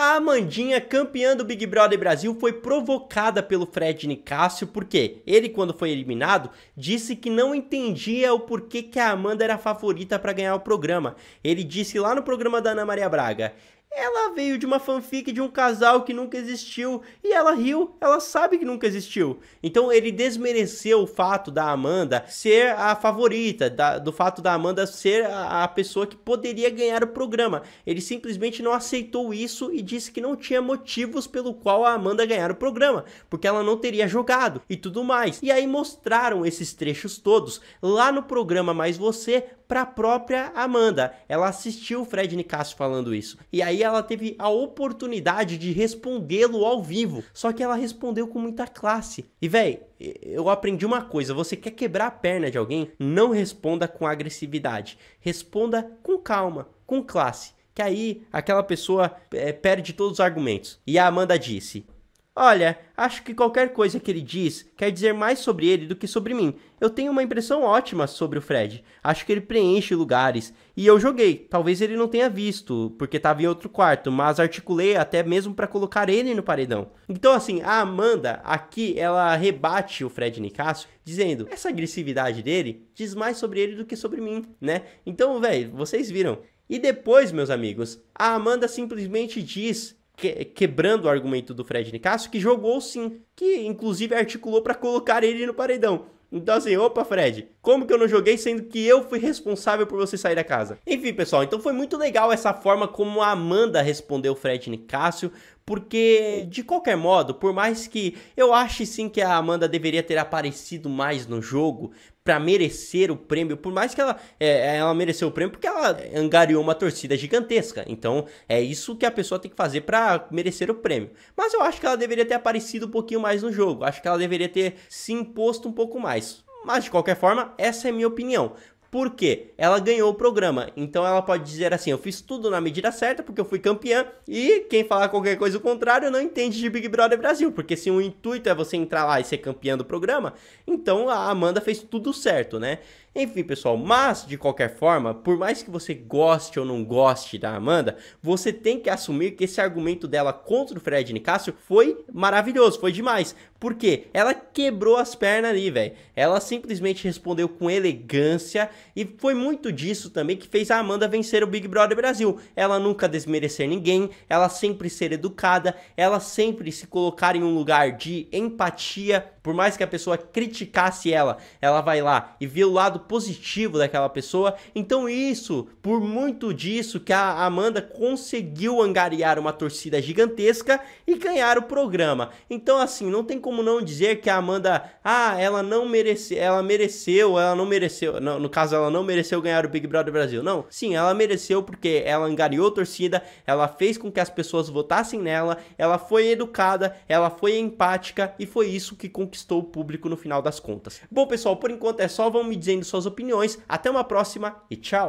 A Amandinha, campeã do Big Brother Brasil, foi provocada pelo Fred Nicásio, porque ele, quando foi eliminado, disse que não entendia o porquê que a Amanda era a favorita para ganhar o programa. Ele disse lá no programa da Ana Maria Braga: ela veio de uma fanfic de um casal que nunca existiu e ela riu, ela sabe que nunca existiu. Então ele desmereceu o fato da Amanda ser a favorita, da, do fato da Amanda ser a, a pessoa que poderia ganhar o programa. Ele simplesmente não aceitou isso e disse que não tinha motivos pelo qual a Amanda ganhar o programa, porque ela não teria jogado e tudo mais. E aí mostraram esses trechos todos lá no programa Mais Você, para a própria Amanda. Ela assistiu o Fred Nicasso falando isso. E aí ela teve a oportunidade de respondê-lo ao vivo. Só que ela respondeu com muita classe. E véi, eu aprendi uma coisa: você quer quebrar a perna de alguém? Não responda com agressividade. Responda com calma, com classe. Que aí aquela pessoa é, perde todos os argumentos. E a Amanda disse: Olha, acho que qualquer coisa que ele diz quer dizer mais sobre ele do que sobre mim. Eu tenho uma impressão ótima sobre o Fred. Acho que ele preenche lugares. E eu joguei. Talvez ele não tenha visto, porque estava em outro quarto, mas articulei até mesmo para colocar ele no paredão. Então, assim, a Amanda aqui ela rebate o Fred Nicasso, dizendo: essa agressividade dele diz mais sobre ele do que sobre mim, né? Então, velho, vocês viram. E depois, meus amigos, a Amanda simplesmente diz que, quebrando o argumento do Fred Nicásio, que jogou sim, que inclusive articulou para colocar ele no paredão. Então assim, opa Fred, como que eu não joguei sendo que eu fui responsável por você sair da casa? Enfim pessoal, então foi muito legal essa forma como a Amanda respondeu o Fred Nicásio, porque, de qualquer modo, por mais que eu ache sim que a Amanda deveria ter aparecido mais no jogo para merecer o prêmio, por mais que ela, é, ela mereceu o prêmio porque ela angariou uma torcida gigantesca. Então, é isso que a pessoa tem que fazer para merecer o prêmio. Mas eu acho que ela deveria ter aparecido um pouquinho mais no jogo. Acho que ela deveria ter se imposto um pouco mais. Mas de qualquer forma, essa é minha opinião. Por quê? Ela ganhou o programa. Então ela pode dizer assim: eu fiz tudo na medida certa porque eu fui campeã. E quem falar qualquer coisa o contrário não entende de Big Brother Brasil. Porque se o intuito é você entrar lá e ser campeã do programa, então a Amanda fez tudo certo, né? Enfim, pessoal, mas de qualquer forma, por mais que você goste ou não goste da Amanda, você tem que assumir que esse argumento dela contra o Fred Nicásio foi maravilhoso, foi demais. Porque ela quebrou as pernas ali, velho. Ela simplesmente respondeu com elegância e foi muito disso também que fez a Amanda vencer o Big Brother Brasil. Ela nunca desmerecer ninguém, ela sempre ser educada, ela sempre se colocar em um lugar de empatia por mais que a pessoa criticasse ela, ela vai lá e vê o lado positivo daquela pessoa. Então, isso, por muito disso, que a Amanda conseguiu angariar uma torcida gigantesca e ganhar o programa. Então, assim, não tem como não dizer que a Amanda, ah, ela não mereceu, ela mereceu, ela não mereceu. Não, no caso, ela não mereceu ganhar o Big Brother Brasil. Não, sim, ela mereceu porque ela angariou a torcida, ela fez com que as pessoas votassem nela, ela foi educada, ela foi empática e foi isso que conquistou conquistou o público no final das contas. Bom, pessoal, por enquanto é só, vão me dizendo suas opiniões. Até uma próxima e tchau!